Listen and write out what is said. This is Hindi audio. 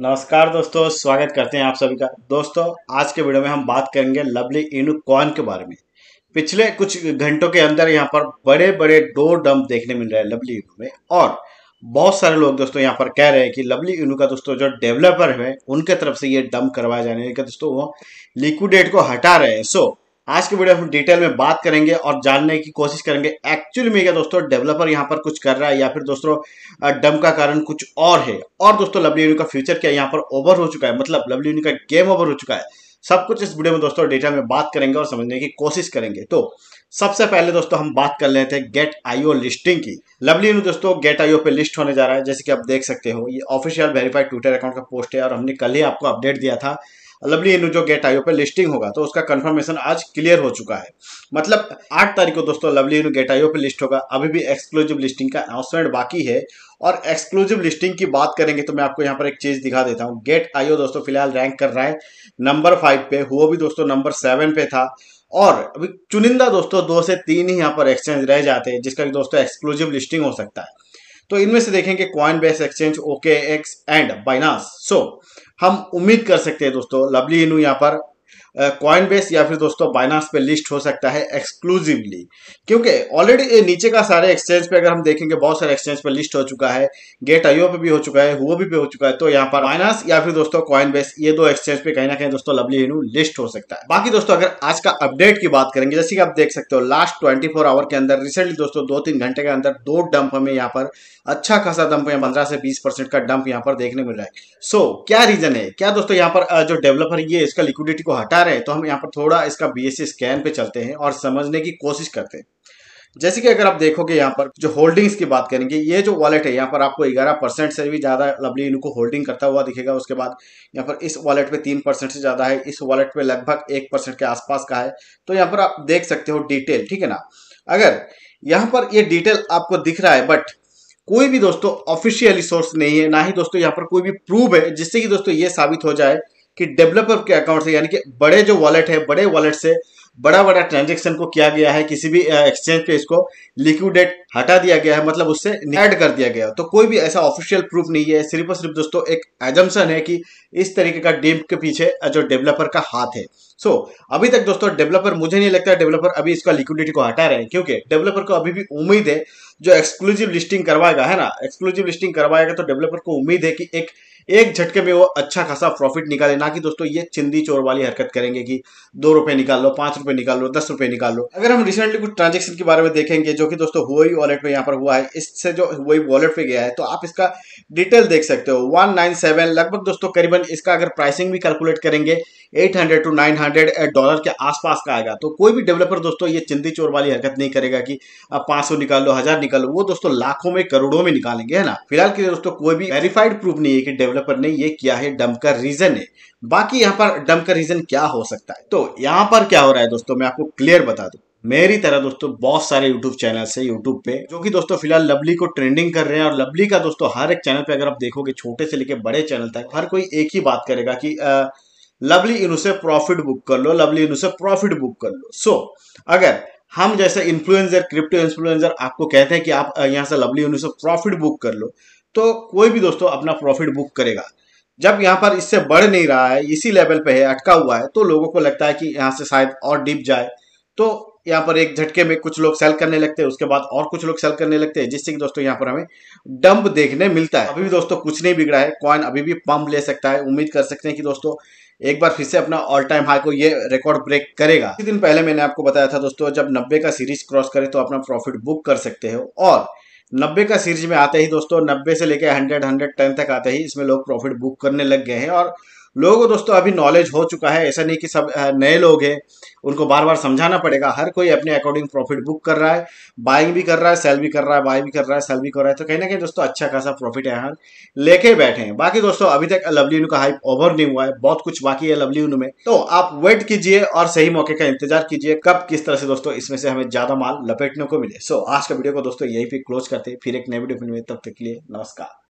नमस्कार दोस्तों स्वागत करते हैं आप सभी का दोस्तों आज के वीडियो में हम बात करेंगे लवली इनू कॉन के बारे में पिछले कुछ घंटों के अंदर यहाँ पर बड़े बड़े डोर डंप देखने मिल रहे हैं लवली इनू में और बहुत सारे लोग दोस्तों यहाँ पर कह रहे हैं कि लवली इनू का दोस्तों जो डेवलपर है उनके तरफ से ये डंप करवाए जाने का दोस्तों वो लिक्विडेट को हटा रहे हैं सो so, आज के वीडियो हम डिटेल में बात करेंगे और जानने की कोशिश करेंगे एक्चुअली में क्या दोस्तों डेवलपर यहाँ पर कुछ कर रहा है या फिर दोस्तों डम का कारण कुछ और है और दोस्तों लवली यूनिक का फ्यूचर क्या यहाँ पर ओवर हो चुका है मतलब लवली यूनिक का गेम ओवर हो चुका है सब कुछ इस वीडियो में दोस्तों डिटेल में बात करेंगे और समझने की कोशिश करेंगे तो सबसे पहले दोस्तों हम बात कर लेते हैं गेट आईओ लिस्टिंग की लवली यूनिक दोस्तों गेट आईओ पे लिस्ट होने जा रहा है जैसे कि आप देख सकते हो ये ऑफिशियल वेरीफाइड ट्विटर अकाउंट का पोस्ट है और हमने कल ही आपको अपडेट दिया था लवली जो गेट आईओ पे लिस्टिंग होगा तो उसका कंफर्मेशन आज क्लियर हो चुका है मतलब आठ तारीख को दोस्तों लवली एनू गेट आईओ पे लिस्ट होगा अभी भी एक्सक्लूसिव लिस्टिंग का अनाउंसमेंट बाकी है और एक्सक्लूसिव लिस्टिंग की बात करेंगे तो मैं आपको यहाँ पर एक चीज दिखा देता हूँ गेट आईओ दोस्तों फिलहाल रैंक कर रहा है नंबर फाइव पे वो भी दोस्तों नंबर सेवन पे था और अभी चुनिंदा दोस्तों दो से तीन ही यहाँ पर एक्सचेंज रह जाते हैं जिसका दोस्तों एक्सक्लूसिव लिस्टिंग हो सकता है तो इनमें से देखेंगे Coinbase exchange OKX and Binance so हम उम्मीद कर सकते हैं दोस्तों लवली इनू यहाँ पर कॉइन बेस या फिर दोस्तों बाइनास पे लिस्ट हो सकता है एक्सक्लूसिवली क्योंकि ऑलरेडी नीचे का सारे एक्सचेंज पे अगर हम देखेंगे बहुत सारे एक्सचेंज पे लिस्ट हो चुका है गेट आईओ पे भी हो चुका है हुआ भी पे हो चुका है तो यहाँ पर बाइनास या फिर दोस्तों बेस ये दो एक्सचेंज पे कहीं ना कहीं दोस्तों लवली इनू लिस्ट हो सकता है बाकी दोस्तों अगर आज का अपडेट की बात करेंगे जैसे कि आप देख सकते हो लास्ट ट्वेंटी आवर के अंदर रिसेंटली दोस्तों दो तीन घंटे के अंदर दो डंप हमें यहाँ पर अच्छा खासा डंप यहाँ पंद्रह से बीस परसेंट का डंप यहाँ पर देखने मिल रहा है सो क्या रीजन है क्या दोस्तों यहाँ पर जो डेवलपर ये इसका लिक्विडिटी को हटा रहे हैं तो हम यहाँ पर थोड़ा इसका बी स्कैन पे चलते हैं और समझने की कोशिश करते हैं जैसे कि अगर आप देखोगे यहाँ पर जो होल्डिंग्स की बात करेंगे ये जो वॉलेट है यहाँ पर आपको 11 परसेंट से भी ज़्यादा लवली इनको होल्डिंग करता हुआ दिखेगा उसके बाद यहाँ पर इस वॉलेट पे 3 परसेंट से ज़्यादा है इस वॉलेट पे लगभग 1 परसेंट के आसपास का है तो यहाँ पर आप देख सकते हो डिटेल ठीक है ना अगर यहाँ पर ये डिटेल आपको दिख रहा है बट कोई भी दोस्तों ऑफिशियली सोर्स नहीं है ना ही दोस्तों यहाँ पर कोई भी प्रूफ है जिससे कि दोस्तों ये साबित हो जाए कि डेवलपर के अकाउंट से यानी कि बड़े जो वॉलेट है बड़े वॉलेट से बड़ा बड़ा ट्रांजेक्शन को किया गया है किसी भी एक्सचेंज पे इसको लिक्विडेट हटा दिया गया है मतलब उससे ऐड कर दिया गया तो कोई भी ऐसा ऑफिशियल प्रूफ नहीं है सिर्फ और सिर्फ दोस्तों एक एजम्सन है कि इस तरीके का डेम के पीछे जो डेवलपर का हाथ है सो so, अभी तक दोस्तों डेवलपर मुझे नहीं लगता डेवलपर अभी इसका लिक्विडिटी को हटा रहे हैं क्योंकि डेवलपर को अभी भी उम्मीद है जो एक्सक्लूसिव लिस्टिंग करवाएगा है ना एक्सक्लूसिव लिस्टिंग करवाएगा तो डेवलपर को उम्मीद है कि एक एक झटके में वो अच्छा खासा प्रॉफिट निकाले ना कि दोस्तों ये चिंदी चोर वाली हरकत करेंगे कि दो रुपए निकाल लो पांच रुपए निकाल लो दस रुपए निकाल लो अगर हम रिसेंटली कुछ ट्रांजेक्शन के बारे में देखेंगे जो कि दोस्तों हुई वॉलेट में यहाँ पर हुआ है इससे जो हुई वॉलेट पे गया है तो आप इसका डिटेल देख सकते हो वन नाइन सेवन लगभग दोस्तों करीबन इसका अगर प्राइसिंग भी कैलकुलेट करेंगे eight hundred to nine hundred dollar के आसपास का आएगा तो कोई भी डेवलपर दोस्तों ये चिंदी चोर वाली हरकत नहीं करेगा कि आप पांच सौ निकाल लो हजार निकाल वो दोस्तों लाखों में करोड़ों में निकालेंगे है ना फिलहाल के दोस्तों कोई भी वेरीफाइड प्रूफ नहीं है कि डेवलपर ने ये किया है डम का रीजन है बाकी यहाँ पर डम का रीजन क्या हो सकता है तो यहाँ पर क्या हो रहा है दोस्तों मैं आपको क्लियर बता दू मेरी तरह दोस्तों बहुत सारे YouTube चैनल्स है YouTube पे जो कि दोस्तों फिलहाल लवली को ट्रेंडिंग कर रहे हैं और लवली का दोस्तों हर एक चैनल पे अगर आप देखोगे छोटे से लेके बड़े चैनल तक हर कोई एक ही बात करेगा कि आ, लवली इन उसे प्रॉफिट बुक कर लो लवली इन उसे प्रॉफिट बुक कर लो सो so, अगर हम जैसे इन्फ्लुएंसर क्रिप्टो इन्फ्लुएंसर आपको कहते हैं कि आप यहाँ से लवली यूनिट से प्रॉफिट बुक कर लो तो कोई भी दोस्तों अपना प्रॉफिट बुक करेगा जब यहाँ पर इससे बढ़ नहीं रहा है इसी लेवल पे है अटका हुआ है तो लोगों को लगता है कि यहाँ से शायद और डीप जाए तो यहाँ पर एक झटके में कुछ लोग सेल करने लगते हैं उसके बाद और कुछ लोग सेल करने लगते हैं जिससे कि दोस्तों यहाँ पर हमें डंप देखने मिलता है अभी भी दोस्तों कुछ नहीं बिगड़ा है कॉइन अभी भी पंप ले सकता है उम्मीद कर सकते हैं कि दोस्तों एक बार फिर से अपना ऑल टाइम हाई को ये रिकॉर्ड ब्रेक करेगा इसी दिन पहले मैंने आपको बताया था दोस्तों जब नब्बे का सीरीज क्रॉस करे तो अपना प्रॉफिट बुक कर सकते हो और नब्बे का सीरीज में आते ही दोस्तों नब्बे से लेकर हंड्रेड टेन तक आते ही इसमें लोग प्रॉफिट बुक करने लग गए हैं और लोगों को दोस्तों अभी नॉलेज हो चुका है ऐसा नहीं कि सब नए लोग हैं उनको बार बार समझाना पड़ेगा हर कोई अपने अकॉर्डिंग प्रॉफिट बुक कर रहा है बाइंग भी कर रहा है सेल भी कर रहा है बाय भी कर रहा है सेल भी कर रहा है तो कहीं ना कहीं दोस्तों अच्छा खासा प्रॉफिट यहाँ लेके बैठे हैं बाकी दोस्तों अभी तक लवली का हाइप ओवर नहीं हुआ है बहुत कुछ बाकी है लवली में तो आप वेट कीजिए और सही मौके का इंतजार कीजिए कब किस तरह से दोस्तों इसमें से हमें ज्यादा माल लपेटने को मिले सो आज का वीडियो को दोस्तों यही पे क्लोज करते फिर एक नए वीडियो में तब तक के लिए नमस्कार